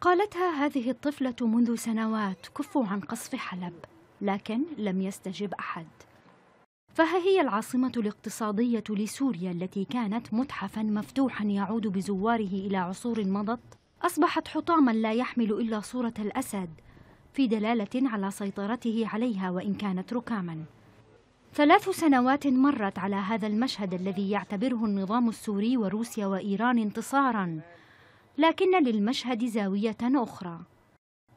قالتها هذه الطفلة منذ سنوات كفوا عن قصف حلب لكن لم يستجب أحد فها هي العاصمة الاقتصادية لسوريا التي كانت متحفا مفتوحا يعود بزواره إلى عصور مضت أصبحت حطاما لا يحمل إلا صورة الأسد في دلالة على سيطرته عليها وإن كانت ركاما ثلاث سنوات مرت على هذا المشهد الذي يعتبره النظام السوري وروسيا وإيران انتصاراً لكن للمشهد زاوية أخرى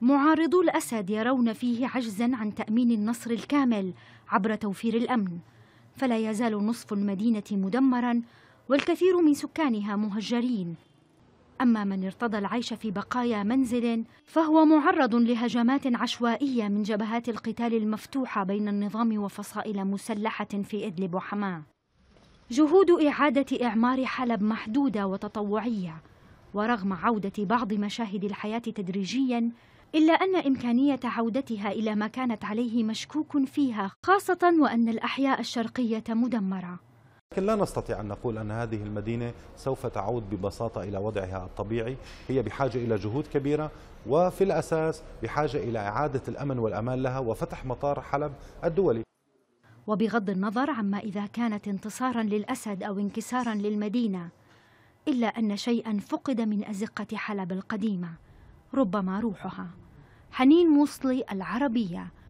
معارضو الأسد يرون فيه عجزا عن تأمين النصر الكامل عبر توفير الأمن فلا يزال نصف المدينة مدمرا والكثير من سكانها مهجرين أما من ارتضى العيش في بقايا منزل فهو معرض لهجمات عشوائية من جبهات القتال المفتوحة بين النظام وفصائل مسلحة في إدلب وحماه جهود إعادة إعمار حلب محدودة وتطوعية ورغم عودة بعض مشاهد الحياة تدريجياً إلا أن إمكانية عودتها إلى ما كانت عليه مشكوك فيها خاصة وأن الأحياء الشرقية مدمرة لكن لا نستطيع أن نقول أن هذه المدينة سوف تعود ببساطة إلى وضعها الطبيعي هي بحاجة إلى جهود كبيرة وفي الأساس بحاجة إلى إعادة الأمن والأمان لها وفتح مطار حلب الدولي وبغض النظر عما إذا كانت انتصارا للأسد أو انكسارا للمدينة إلا أن شيئا فقد من أزقة حلب القديمة ربما روحها حنين موصلي العربية